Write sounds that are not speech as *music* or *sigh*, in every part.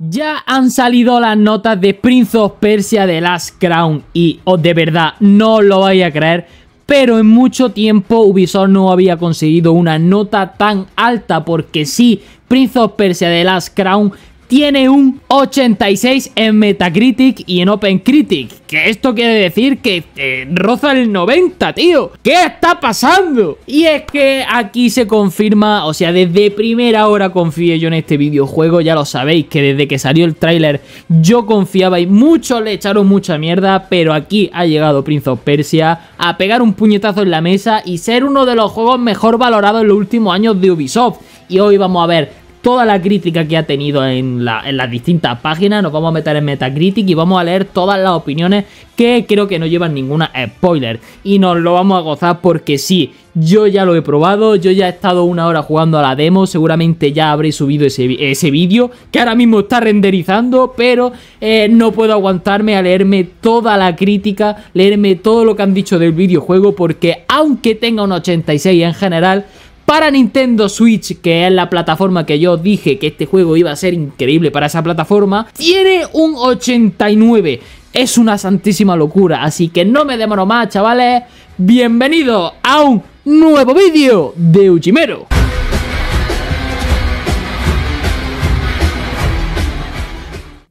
Ya han salido las notas de Prince of Persia de Last Crown y oh, de verdad no lo vais a creer, pero en mucho tiempo Ubisoft no había conseguido una nota tan alta porque sí, Prince of Persia de Last Crown tiene un 86 en Metacritic y en OpenCritic. Que esto quiere decir que eh, roza el 90, tío. ¿Qué está pasando? Y es que aquí se confirma, o sea, desde primera hora confié yo en este videojuego. Ya lo sabéis que desde que salió el tráiler yo confiaba y muchos le echaron mucha mierda. Pero aquí ha llegado Prince of Persia a pegar un puñetazo en la mesa y ser uno de los juegos mejor valorados en los últimos años de Ubisoft. Y hoy vamos a ver toda la crítica que ha tenido en, las distintas páginas. Nos vamos a meter en Metacritic y vamos a leer todas las opiniones que creo que no llevan ninguna spoiler. Y nos lo vamos a gozar porque sí, yo ya lo he probado, yo ya he estado una hora jugando a la demo, seguramente ya habré subido ese, vídeo que ahora mismo está renderizando, pero eh, no puedo aguantarme a leerme toda la crítica, leerme todo lo que han dicho del videojuego, porque aunque tenga un 86 en general, para Nintendo Switch, que es la plataforma que yo dije que este juego iba a ser increíble para esa plataforma, tiene un 89. Es una santísima locura, así que no me demoro más, chavales. Bienvenido a un nuevo vídeo de Uchimero.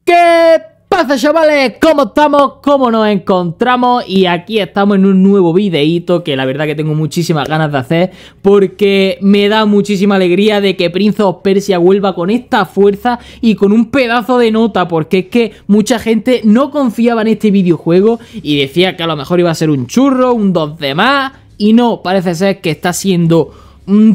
¿Qué ¡Hola chavales? ¿Cómo estamos? ¿Cómo nos encontramos? Y aquí estamos en un nuevo videíto que la verdad que tengo muchísimas ganas de hacer porque me da muchísima alegría de que Prince of Persia vuelva con esta fuerza y con un pedazo de nota porque es que mucha gente no confiaba en este videojuego y decía que a lo mejor iba a ser un churro, un dos de más y no, parece ser que está siendo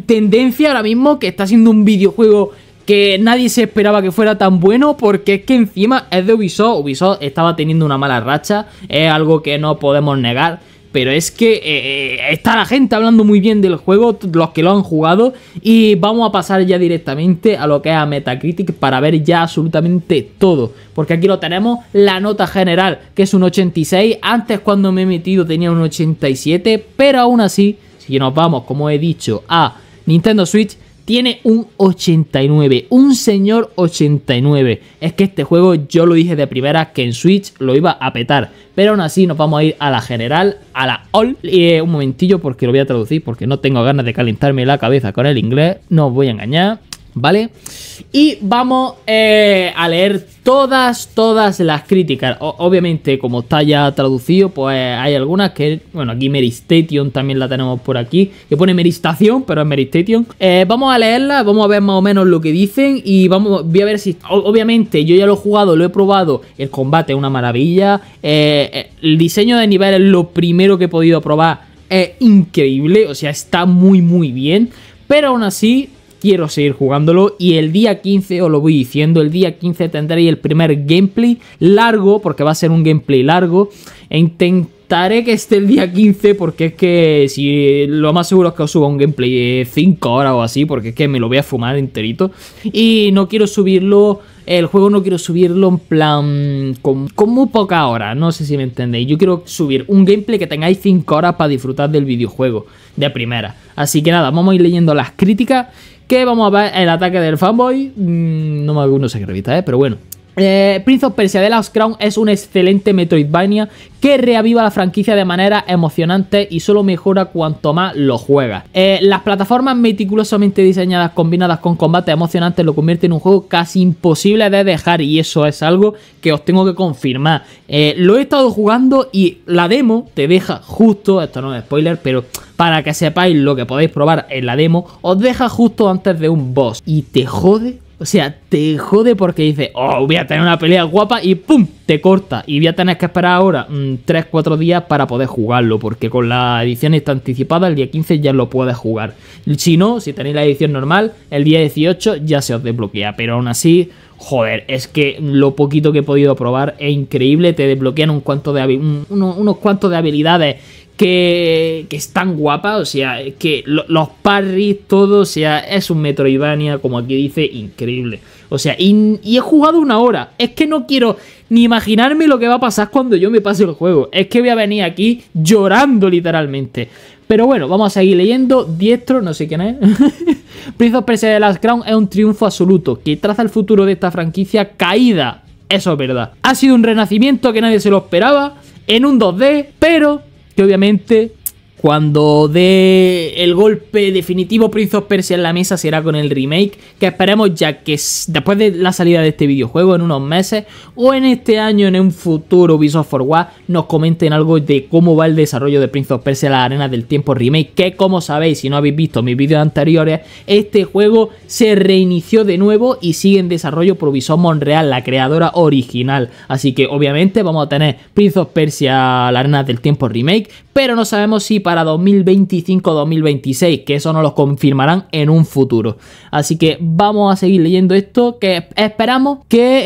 tendencia ahora mismo que está siendo un videojuego que nadie se esperaba que fuera tan bueno porque es que encima es de Ubisoft. Ubisoft estaba teniendo una mala racha, es algo que no podemos negar. Pero es que eh, eh, está la gente hablando muy bien del juego, los que lo han jugado. Y vamos a pasar ya directamente a lo que es a Metacritic para ver ya absolutamente todo. Porque aquí lo tenemos, la nota general, que es un 86. Antes cuando me he metido tenía un 87. Pero aún así, si nos vamos, como he dicho, a Nintendo Switch, tiene un 89, un señor 89. Es que este juego yo lo dije de primera que en Switch lo iba a petar. Pero aún así nos vamos a ir a la general, a la all. y eh, un momentillo porque lo voy a traducir porque no tengo ganas de calentarme la cabeza con el inglés. No os voy a engañar. ¿vale? Y vamos eh, a leer todas, todas las críticas. obviamente, como está ya traducido, pues hay algunas que, bueno, aquí Meristation también la tenemos por aquí, que pone Meristación, pero es Meristation. Eh, vamos a leerla, vamos a ver más o menos lo que dicen y vamos, voy a ver si, obviamente, yo ya lo he jugado, lo he probado, el combate es una maravilla, eh, el diseño de nivel es lo primero que he podido probar. Es increíble, o sea, está muy muy bien. Pero aún así, quiero seguir jugándolo y el día 15, os lo voy diciendo, el día 15 tendréis el primer gameplay largo, porque va a ser un gameplay largo, e intentaré que esté el día 15 porque es que si lo más seguro es que os suba un gameplay 5 horas o así porque es que me lo voy a fumar enterito y no quiero subirlo el juego no quiero subirlo en plan con, con, muy poca hora, no sé si me entendéis. Yo quiero subir un gameplay que tengáis 5 horas para disfrutar del videojuego de primera. Así que nada, vamos a ir leyendo las críticas vamos a ver el ataque del fanboy. Mm, no me acuerdo, no sé qué revista pero bueno. Eh, Prince of Persia de Last Crown es un excelente Metroidvania que reaviva la franquicia de manera emocionante y solo mejora cuanto más lo juegas. Eh, las plataformas meticulosamente diseñadas combinadas con combates emocionantes lo convierten en un juego casi imposible de dejar y eso es algo que os tengo que confirmar. Eh, lo he estado jugando y la demo te deja justo, esto no es spoiler, pero para que sepáis lo que podéis probar en la demo, os deja justo antes de un boss y te jode o sea, te jode porque dices, oh, voy a tener una pelea guapa y ¡pum! Te corta. Y voy a tener que esperar ahora 3-4 mm, días para poder jugarlo. Porque con la edición está anticipada, el día 15 ya lo puedes jugar. Si no, si tenéis la edición normal, el día 18 ya se os desbloquea. Pero aún así, joder, es que lo poquito que he podido probar es increíble. Te desbloquean un cuanto de, unos cuantos de habilidades que, que es tan guapa, o sea, que los parries, todo, o sea, es un Metroidvania, como aquí dice, increíble. O sea, y, he jugado una hora. Es que no quiero ni imaginarme lo que va a pasar cuando yo me pase el juego. Es que voy a venir aquí llorando literalmente. Pero bueno, vamos a seguir leyendo. Diestro, no sé quién es. *laughs* Prince of Persia de Last Crown es un triunfo absoluto que traza el futuro de esta franquicia caída. Eso es verdad. Ha sido un renacimiento que nadie se lo esperaba en un 2D, pero que obviamente cuando dé el golpe definitivo Prince of Persia en la mesa será con el remake, que esperemos ya que después de la salida de este videojuego en unos meses o en este año en un futuro Ubisoft Forward nos comenten algo de cómo va el desarrollo de Prince of Persia la arena del tiempo remake, que como sabéis si no habéis visto mis vídeos anteriores, este juego se reinició de nuevo y sigue en desarrollo por Ubisoft Montreal, la creadora original. Así que obviamente vamos a tener Prince of Persia la arena del tiempo remake, pero no sabemos si para 2025-2026, que eso nos lo confirmarán en un futuro. Así que vamos a seguir leyendo esto, que esperamos que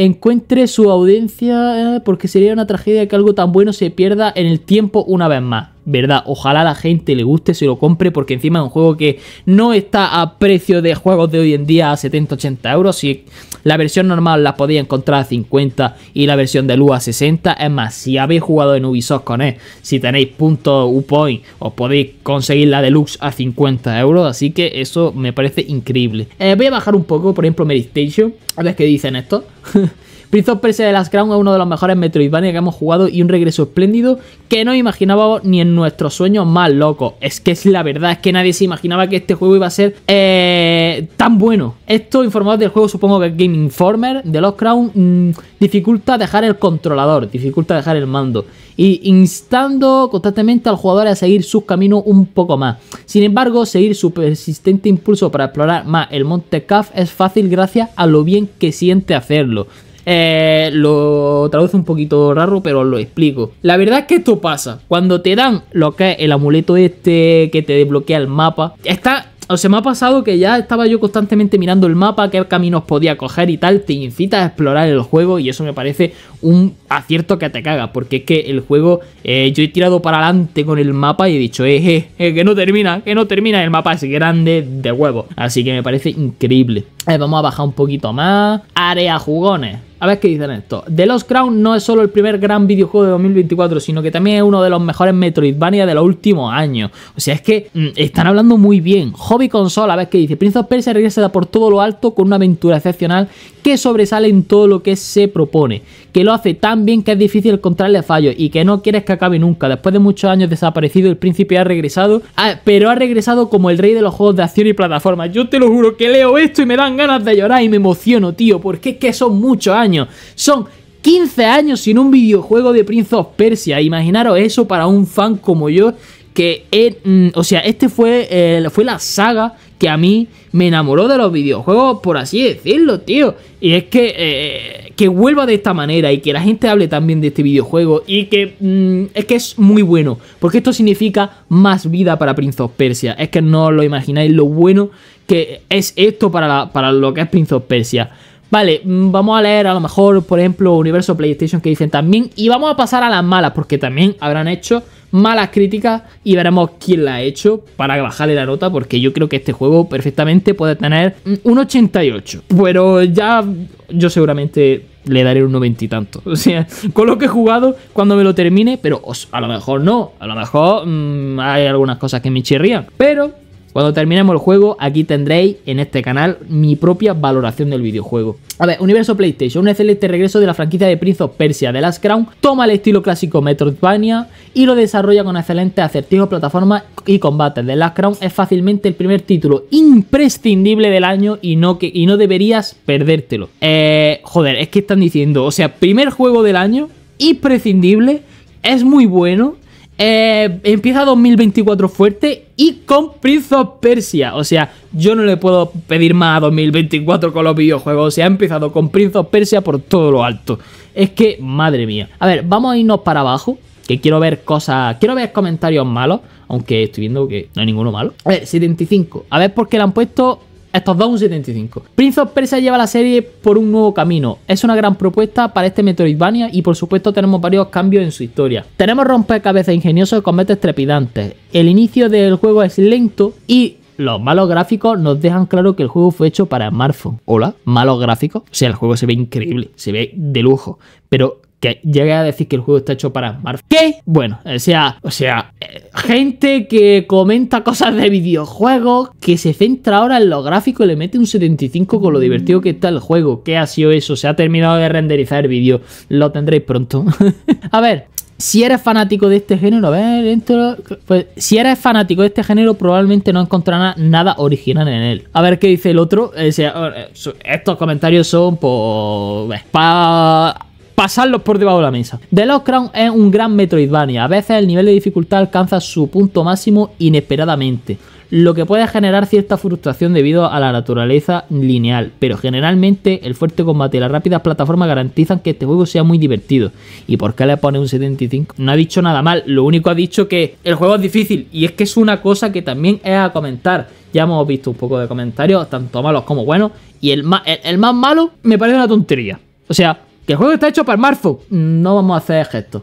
eh, encuentre su audiencia, eh, porque sería una tragedia que algo tan bueno se pierda en el tiempo una vez más verdad, ojalá la gente le guste, se lo compre, porque encima es un juego que no está a precio de juegos de hoy en día a 70-80 euros. Si la versión normal la podéis encontrar a 50 y la versión de Lua a 60. Es más, si habéis jugado en Ubisoft con él, si tenéis puntos Point os podéis conseguir la deluxe a 50 euros. Así que eso me parece increíble. Eh, voy a bajar un poco, por ejemplo, Meditation. A ver qué dicen esto. *laughs* Prince of Persia de las Crown es uno de los mejores Metroidvania que hemos jugado y un regreso espléndido que no imaginábamos ni en nuestros sueños más locos. Es que es la verdad, es que nadie se imaginaba que este juego iba a ser eh, tan bueno. Esto, informado del juego, supongo que Game Informer de Lost Crown mm, dificulta dejar el controlador, dificulta dejar el mando y instando constantemente al jugador a seguir sus caminos un poco más. Sin embargo, seguir su persistente impulso para explorar más el Monte Caf es fácil gracias a lo bien que siente hacerlo. Eh, lo traduce un poquito raro, pero os lo explico. La verdad es que esto pasa. Cuando te dan lo que es el amuleto este que te desbloquea el mapa, está o sea, me ha pasado que ya estaba yo constantemente mirando el mapa, qué caminos podía coger y tal, te incita a explorar el juego y eso me parece un acierto que te caga, porque es que el juego, eh, yo he tirado para adelante con el mapa y he dicho, eh, eh, eh que no termina, que no termina, el mapa es grande de huevo, así que me parece increíble. vamos a bajar un poquito más, área jugones, a ver qué dicen esto. The Lost Crown no es solo el primer gran videojuego de 2024, sino que también es uno de los mejores Metroidvania de los últimos años. O sea, es que mm, están hablando muy bien. Hobby Console, a ver qué dice. Prince of Persia regresa por todo lo alto con una aventura excepcional que sobresale en todo lo que se propone. Que lo hace tan bien que es difícil encontrarle fallos y que no quieres que acabe nunca. Después de muchos años desaparecido, el príncipe ha regresado, ah, pero ha regresado como el rey de los juegos de acción y plataforma. Yo te lo juro que leo esto y me dan ganas de llorar y me emociono, tío, porque es que son muchos años. Son 15 años sin un videojuego de Prince of Persia. Imaginaros eso para un fan como yo. Que, mm, o sea, este fue, eh, fue la saga que a mí me enamoró de los videojuegos, por así decirlo, tío. Y es que, eh, vuelva de esta manera y que la gente hable también de este videojuego y que mm, es que es muy bueno, porque esto significa más vida para Prince of Persia. Es que no os lo imagináis lo bueno que es esto para, para lo que es Prince of Persia. Vale, mm, vamos a leer a lo mejor, por ejemplo, Universo PlayStation que dicen también. Y vamos a pasar a las malas, porque también habrán hecho malas críticas y veremos quién la ha hecho para bajarle la nota, porque yo creo que este juego perfectamente puede tener mm, un 88. Pero ya yo seguramente le daré un 90 y tanto. *laughs* O sea, con lo que he jugado cuando me lo termine, pero a lo mejor no, a lo mejor mm, hay algunas cosas que me chirrían. Pero cuando terminemos el juego, aquí tendréis en este canal mi propia valoración del videojuego. A ver, universo PlayStation, un excelente regreso de la franquicia de Prince of Persia de Last Crown, toma el estilo clásico Metroidvania y lo desarrolla con excelentes acertijos, plataformas y combates. de Last Crown es fácilmente el primer título imprescindible del año y no, que, y no deberías perdértelo. Eh, joder, es que están diciendo, o sea, primer juego del año, imprescindible, es muy bueno eh, empieza 2024 fuerte y con Prince Persia. O sea, yo no le puedo pedir más a 2024 con los videojuegos. Se ha empezado con Prince Persia por todo lo alto. Es que, madre mía. A ver, vamos a irnos para abajo. Que quiero ver cosas. Quiero ver comentarios malos. Aunque estoy viendo que no hay ninguno malo. A ver, 75. A ver por qué le han puesto estos dos un 75. Prince of Persia lleva la serie por un nuevo camino. Es una gran propuesta para este Metroidvania y por supuesto tenemos varios cambios en su historia. Tenemos rompecabezas ingeniosos y metes trepidantes. El inicio del juego es lento y los malos gráficos nos dejan claro que el juego fue hecho para smartphone. Hola, malos gráficos. O sea, el juego se ve increíble, se ve de lujo. Pero que llegué a decir que el juego está hecho para ¿Qué? Bueno, o sea, o sea, eh, gente que comenta cosas de videojuegos, que se centra ahora en lo gráfico y le mete un 75 con lo divertido que está el juego. ¿Qué ha sido eso? Se ha terminado de renderizar el vídeo. Lo tendréis pronto. *laughs* a ver, si eres fanático de este género, a ver, dentro, pues, si eres fanático de este género, probablemente no encontrarás nada original en él. A ver qué dice el otro. Eh, eh, estos comentarios son por. Pues, para pasarlos por debajo de la mesa. The Lost Crown es un gran Metroidvania. A veces el nivel de dificultad alcanza su punto máximo inesperadamente lo que puede generar cierta frustración debido a la naturaleza lineal, pero generalmente el fuerte combate y las rápidas plataformas garantizan que este juego sea muy divertido. ¿Y por qué le pone un 75? No ha dicho nada mal, lo único ha dicho que el juego es difícil y es que es una cosa que también es a comentar. Ya hemos visto un poco de comentarios, tanto malos como buenos, y el, el más malo me parece una tontería. O sea, que el juego está hecho para el No vamos a hacer gestos.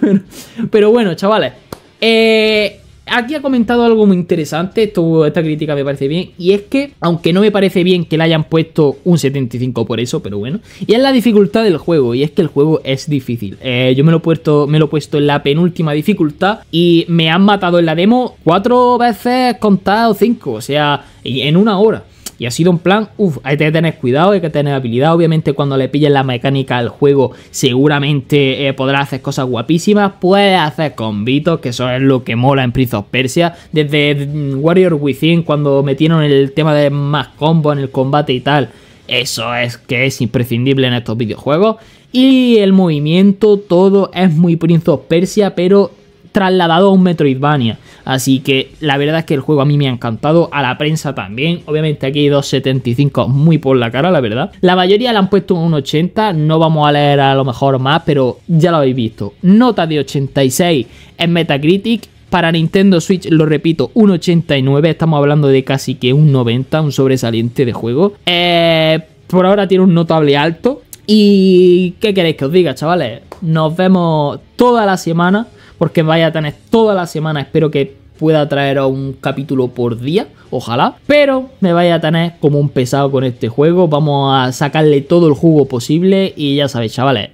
*laughs* pero, bueno, chavales. Eh, aquí ha comentado algo muy interesante. esta crítica me parece bien. Y es que, aunque no me parece bien que le hayan puesto un 75 por eso, pero bueno. Y es la dificultad del juego. Y es que el juego es difícil. Eh, yo me lo, he puesto, me lo he puesto en la penúltima dificultad. Y me han matado en la demo cuatro veces contado cinco. O sea, en una hora. Y ha sido un plan, uff, hay que tener cuidado, hay que tener habilidad. Obviamente cuando le pillen la mecánica al juego seguramente eh, podrá hacer cosas guapísimas. Puedes hacer combitos, que eso es lo que mola en Prince Persia. Desde mm, Warrior Within, cuando metieron el tema de más combo en el combate y tal. Eso es que es imprescindible en estos videojuegos. Y el movimiento, todo es muy Prince Persia, pero trasladado a un Metroidvania. Así que la verdad es que el juego a mí me ha encantado, a la prensa también. Obviamente aquí hay 2.75 muy por la cara, la verdad. La mayoría le han puesto un 80, no vamos a leer a lo mejor más, pero ya lo habéis visto. Nota de 86 en Metacritic para Nintendo Switch, lo repito, un 89. Estamos hablando de casi que un 90, un sobresaliente de juego. Eh, por ahora tiene un notable alto. ¿Y qué queréis que os diga, chavales? Nos vemos toda la semana porque vaya a tener toda la semana, espero que pueda traer un capítulo por día, ojalá, pero me vaya a tener como un pesado con este juego, vamos a sacarle todo el jugo posible y ya sabéis chavales,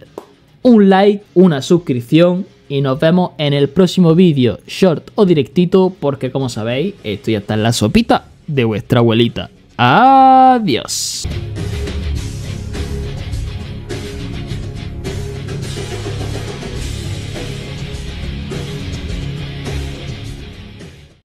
un like, una suscripción y nos vemos en el próximo vídeo, short o directito, porque como sabéis, esto ya está en la sopita de vuestra abuelita. Adiós.